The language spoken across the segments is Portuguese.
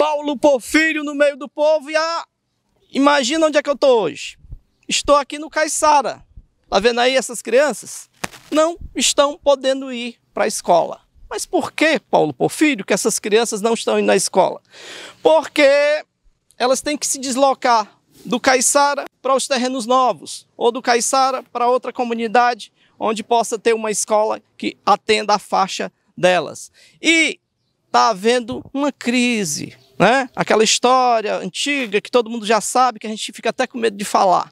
Paulo Porfírio no meio do povo e ah, imagina onde é que eu estou hoje. Estou aqui no Caiçara. Está vendo aí essas crianças? Não estão podendo ir para a escola. Mas por que, Paulo Porfírio, que essas crianças não estão indo na escola? Porque elas têm que se deslocar do Caiçara para os terrenos novos, ou do Caiçara para outra comunidade onde possa ter uma escola que atenda a faixa delas. E está havendo uma crise. Né? Aquela história antiga que todo mundo já sabe, que a gente fica até com medo de falar.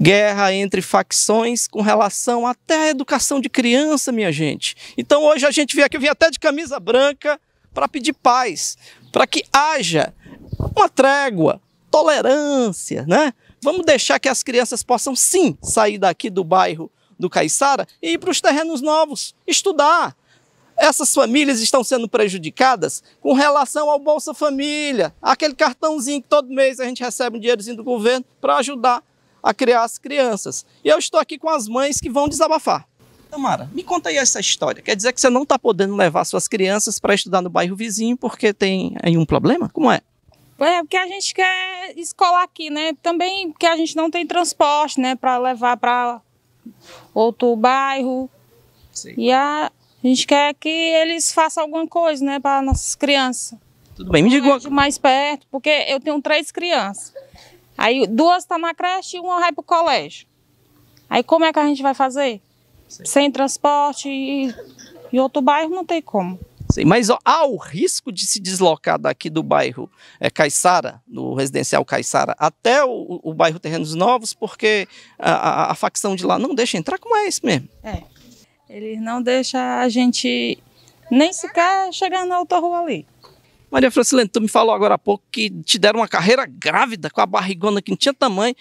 Guerra entre facções com relação até à educação de criança, minha gente. Então hoje a gente vem aqui, eu vim até de camisa branca para pedir paz, para que haja uma trégua, tolerância, né? Vamos deixar que as crianças possam sim sair daqui do bairro do Caiçara e ir para os terrenos novos, estudar, essas famílias estão sendo prejudicadas com relação ao Bolsa Família, aquele cartãozinho que todo mês a gente recebe um dinheirozinho do governo para ajudar a criar as crianças. E eu estou aqui com as mães que vão desabafar. Tamara, me conta aí essa história. Quer dizer que você não está podendo levar suas crianças para estudar no bairro vizinho porque tem aí um problema? Como é? É, porque a gente quer escolar aqui, né? Também que a gente não tem transporte, né? Para levar para outro bairro. Sim. E a, a gente quer que eles façam alguma coisa, né, para nossas crianças. Tudo bem, me diga uma... mais perto, porque eu tenho três crianças. Aí duas estão tá na creche e uma vai para o colégio. Aí como é que a gente vai fazer? Sei. Sem transporte e, em outro bairro não tem como. Sei, mas ó, há o risco de se deslocar daqui do bairro é, Caiçara, do residencial Caiçara, até o, o bairro Terrenos Novos, porque a, a, a facção de lá não deixa entrar, como é isso mesmo? É. Eles não deixam a gente nem sequer chegar na autorrua ali. Maria Francilene, tu me falou agora há pouco que te deram uma carreira grávida, com a barrigona que não tinha tamanho.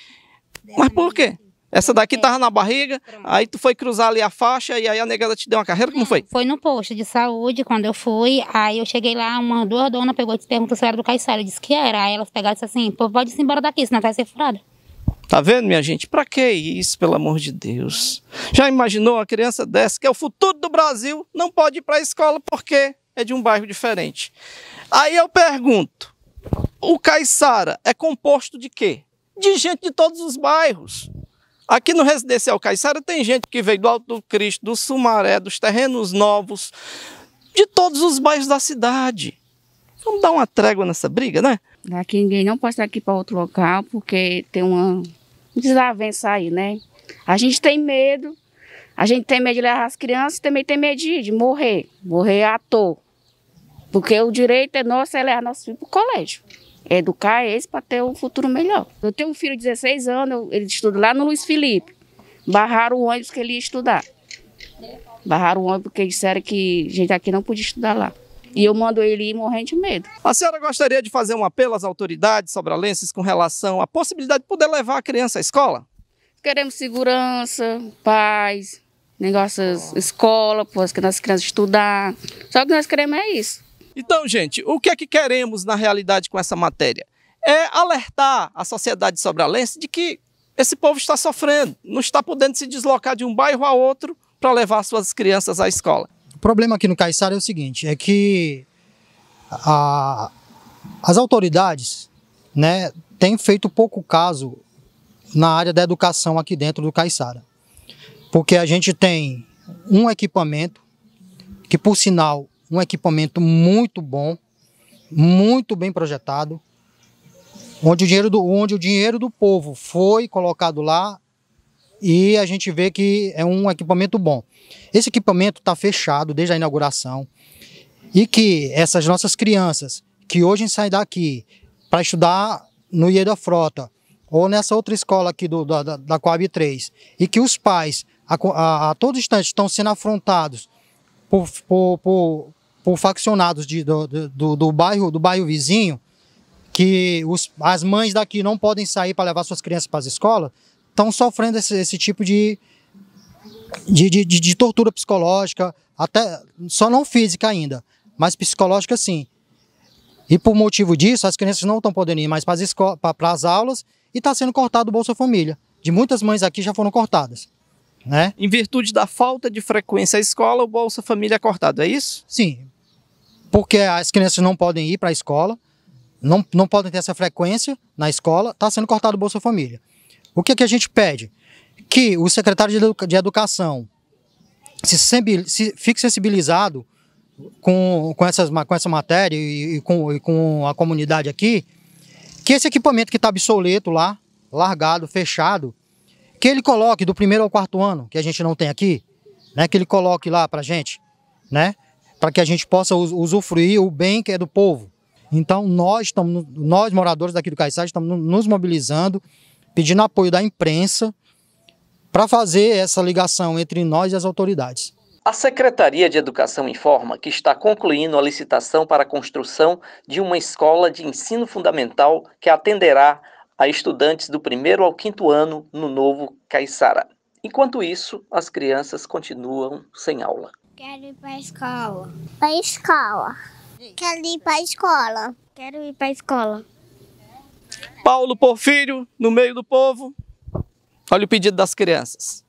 Mas por quê? Essa daqui tava na barriga, aí tu foi cruzar ali a faixa e aí a negada te deu uma carreira, como foi? Foi no posto de saúde, quando eu fui, aí eu cheguei lá, uma duas donas pegou e perguntou se era do Caiçara, eu disse que era, aí elas pegaram e disse assim, pô, pode ir embora daqui, senão vai ser furada. Tá vendo, minha gente? Para que isso, pelo amor de Deus? Já imaginou uma criança dessa, que é o futuro do Brasil, não pode ir para a escola porque é de um bairro diferente? Aí eu pergunto: o Caiçara é composto de quê? De gente de todos os bairros. Aqui no Residencial Caiçara tem gente que veio do Alto do Cristo, do Sumaré, dos terrenos novos, de todos os bairros da cidade. Vamos dar uma trégua nessa briga, né? Daqui ninguém não pode estar aqui para outro local, porque tem uma desavença aí, né? A gente tem medo, a gente tem medo de levar as crianças e também tem medo de, de morrer, morrer à toa. Porque o direito é nosso, é levar nossos filhos para o colégio. É educar eles para ter um futuro melhor. Eu tenho um filho de 16 anos, ele estuda lá no Luiz Felipe. Barraram o ônibus que ele ia estudar. Barraram o ônibus porque disseram que gente aqui não podia estudar lá. E eu mando ele ir morrendo de medo. A senhora gostaria de fazer um apelo às autoridades sobralenses com relação à possibilidade de poder levar a criança à escola? Queremos segurança, paz, negócios, escola, para as crianças estudar. Só que nós queremos é isso. Então, gente, o que é que queremos na realidade com essa matéria? É alertar a sociedade sobralense de que esse povo está sofrendo, não está podendo se deslocar de um bairro a outro para levar suas crianças à escola. O problema aqui no Caiçara é o seguinte, é que a, as autoridades né, têm feito pouco caso na área da educação aqui dentro do Caiçara. Porque a gente tem um equipamento, que por sinal, um equipamento muito bom, muito bem projetado, onde o dinheiro do, onde o dinheiro do povo foi colocado lá e a gente vê que é um equipamento bom. Esse equipamento está fechado desde a inauguração e que essas nossas crianças que hoje saem daqui para estudar no IE da Frota ou nessa outra escola aqui do, da, da Coab 3 e que os pais a, a, a todo instante estão sendo afrontados por, por, por, por faccionados de, do, do, do, bairro do bairro vizinho que os, as mães daqui não podem sair para levar suas crianças para as escolas estão sofrendo esse, esse tipo de de, de, de, tortura psicológica, até só não física ainda, mas psicológica sim. E por motivo disso, as crianças não estão podendo ir mais para as, para as aulas e está sendo cortado o Bolsa Família. De muitas mães aqui já foram cortadas. Né? Em virtude da falta de frequência à escola, o Bolsa Família é cortado, é isso? Sim. Porque as crianças não podem ir para a escola, não, não podem ter essa frequência na escola, está sendo cortado o Bolsa Família. O que, é que a gente pede? Que o secretário de Educação se, se fique sensibilizado com, com, essas, com essa matéria e, e, com, e com a comunidade aqui, que esse equipamento que está obsoleto lá, largado, fechado, que ele coloque do primeiro ao quarto ano, que a gente não tem aqui, né, que ele coloque lá para gente, né, para que a gente possa usufruir o bem que é do povo. Então nós estamos, nós moradores daqui do Caiçá estamos nos mobilizando pedindo apoio da imprensa para fazer essa ligação entre nós e as autoridades. A Secretaria de Educação informa que está concluindo a licitação para a construção de uma escola de ensino fundamental que atenderá a estudantes do primeiro ao quinto ano no novo Caiçara. Enquanto isso, as crianças continuam sem aula. Quero ir para a escola. Para a escola. Quero ir para a escola. Quero ir para a escola. Paulo Porfírio, no meio do povo. Olha o pedido das crianças.